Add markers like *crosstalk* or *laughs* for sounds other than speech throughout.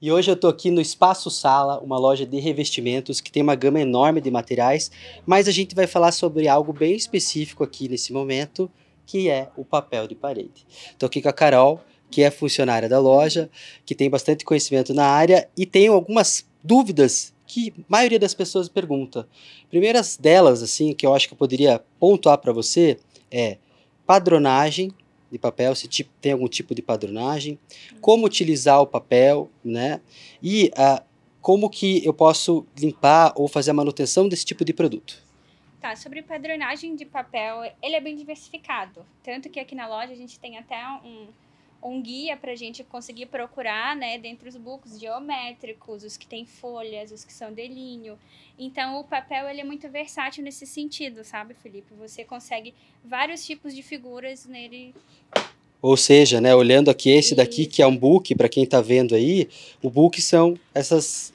E hoje eu estou aqui no Espaço Sala, uma loja de revestimentos que tem uma gama enorme de materiais, mas a gente vai falar sobre algo bem específico aqui nesse momento, que é o papel de parede. Estou aqui com a Carol, que é funcionária da loja, que tem bastante conhecimento na área e tenho algumas dúvidas que a maioria das pessoas pergunta. Primeiras delas, assim, que eu acho que eu poderia pontuar para você é padronagem de papel, se tipo, tem algum tipo de padronagem, como utilizar o papel, né? E ah, como que eu posso limpar ou fazer a manutenção desse tipo de produto. Tá, sobre padronagem de papel, ele é bem diversificado. Tanto que aqui na loja a gente tem até um, um guia para a gente conseguir procurar, né, dentre os bucos geométricos, os que têm folhas, os que são delinho. Então, o papel ele é muito versátil nesse sentido, sabe, Felipe? Você consegue vários tipos de figuras nele. Ou seja, né, olhando aqui esse e... daqui que é um book para quem está vendo aí, o book são essas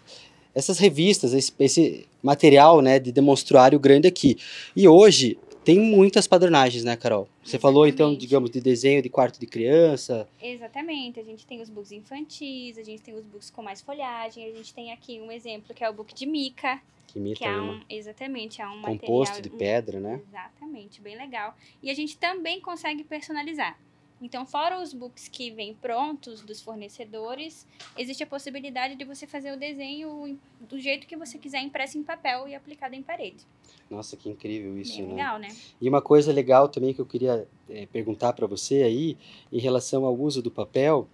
essas revistas, esse, esse material, né, de demonstruário grande aqui. E hoje tem muitas padronagens, né, Carol? Você Exatamente. falou, então, digamos, de desenho de quarto de criança. Exatamente. A gente tem os books infantis, a gente tem os books com mais folhagem, a gente tem aqui um exemplo que é o book de mica. Que imita que é, é um, Exatamente, é um Composto material, de pedra, né? Exatamente, bem legal. E a gente também consegue personalizar. Então, fora os books que vêm prontos dos fornecedores, existe a possibilidade de você fazer o desenho do jeito que você quiser, impresso em papel e aplicado em parede. Nossa, que incrível isso, Bem né? Legal, né? E uma coisa legal também que eu queria é, perguntar para você aí, em relação ao uso do papel,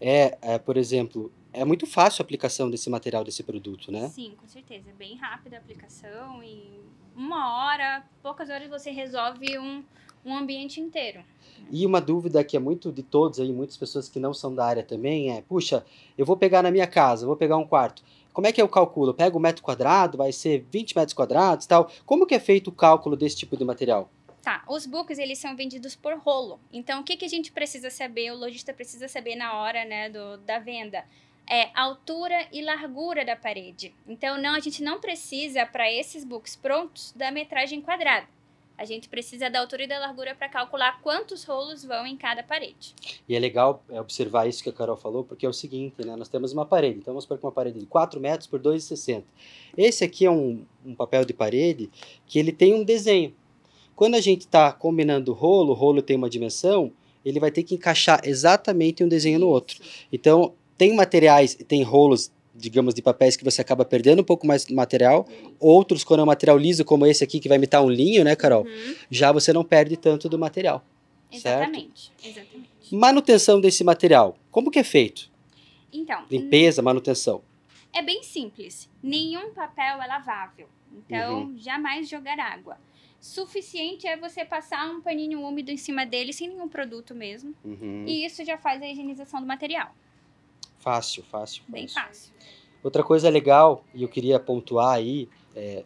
é, é por exemplo, é muito fácil a aplicação desse material, desse produto, né? Sim, com certeza. É bem rápida a aplicação. Em uma hora, poucas horas, você resolve um, um ambiente inteiro. E uma dúvida que é muito de todos aí, muitas pessoas que não são da área também é: puxa, eu vou pegar na minha casa, vou pegar um quarto. Como é que eu calculo? Eu pego um metro quadrado, vai ser 20 metros quadrados tal. Como que é feito o cálculo desse tipo de material? Tá, os books eles são vendidos por rolo. Então, o que, que a gente precisa saber, o lojista precisa saber na hora né, do, da venda? é, altura e largura da parede. Então, não, a gente não precisa, para esses books prontos, da metragem quadrada. A gente precisa da altura e da largura para calcular quantos rolos vão em cada parede. E é legal é, observar isso que a Carol falou, porque é o seguinte, né? Nós temos uma parede, então vamos supor que uma parede de 4 metros por 2,60. Esse aqui é um, um papel de parede que ele tem um desenho. Quando a gente está combinando o rolo, o rolo tem uma dimensão, ele vai ter que encaixar exatamente um desenho no outro. Então, tem materiais, tem rolos, digamos, de papéis que você acaba perdendo um pouco mais do material. Outros, quando é um material liso, como esse aqui, que vai imitar um linho, né, Carol? Uhum. Já você não perde tanto do material. Exatamente, certo? exatamente. Manutenção desse material, como que é feito? Então. Limpeza, manutenção. É bem simples. Nenhum papel é lavável. Então, uhum. jamais jogar água. Suficiente é você passar um paninho úmido em cima dele, sem nenhum produto mesmo. Uhum. E isso já faz a higienização do material. Fácil, fácil. Bem fácil. Outra coisa legal, e eu queria pontuar aí, é,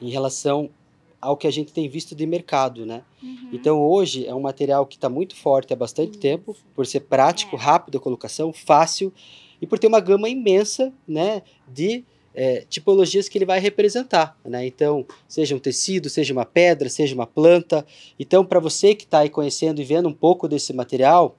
em relação ao que a gente tem visto de mercado, né? Uhum. Então hoje é um material que está muito forte há bastante Isso. tempo, por ser prático, é. rápido a colocação, fácil e por ter uma gama imensa, né, de é, tipologias que ele vai representar, né? Então seja um tecido, seja uma pedra, seja uma planta. Então para você que está aí conhecendo e vendo um pouco desse material,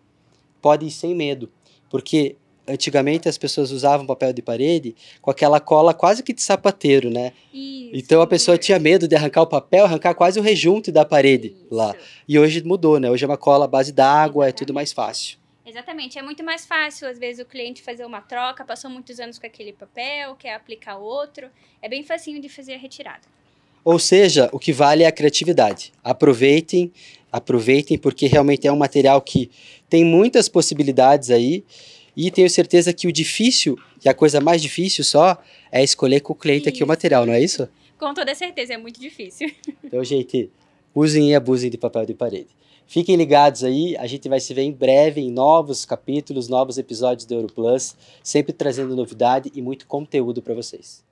pode ir sem medo, porque antigamente as pessoas usavam papel de parede com aquela cola quase que de sapateiro, né? Isso, então a pessoa tinha medo de arrancar o papel, arrancar quase o rejunte da parede isso. lá. E hoje mudou, né? Hoje é uma cola à base d'água, é tudo mais fácil. Exatamente, é muito mais fácil às vezes o cliente fazer uma troca, passou muitos anos com aquele papel, quer aplicar outro, é bem facinho de fazer a retirada. Ou seja, o que vale é a criatividade. Aproveitem, aproveitem porque realmente é um material que tem muitas possibilidades aí e tenho certeza que o difícil, que a coisa mais difícil só, é escolher com o cliente isso. aqui o material, não é isso? Com toda certeza, é muito difícil. *laughs* Então, gente, usem e abusem de papel de parede. Fiquem ligados aí, a gente vai se ver em breve em novos capítulos, novos episódios do Europlus, sempre trazendo novidade e muito conteúdo para vocês.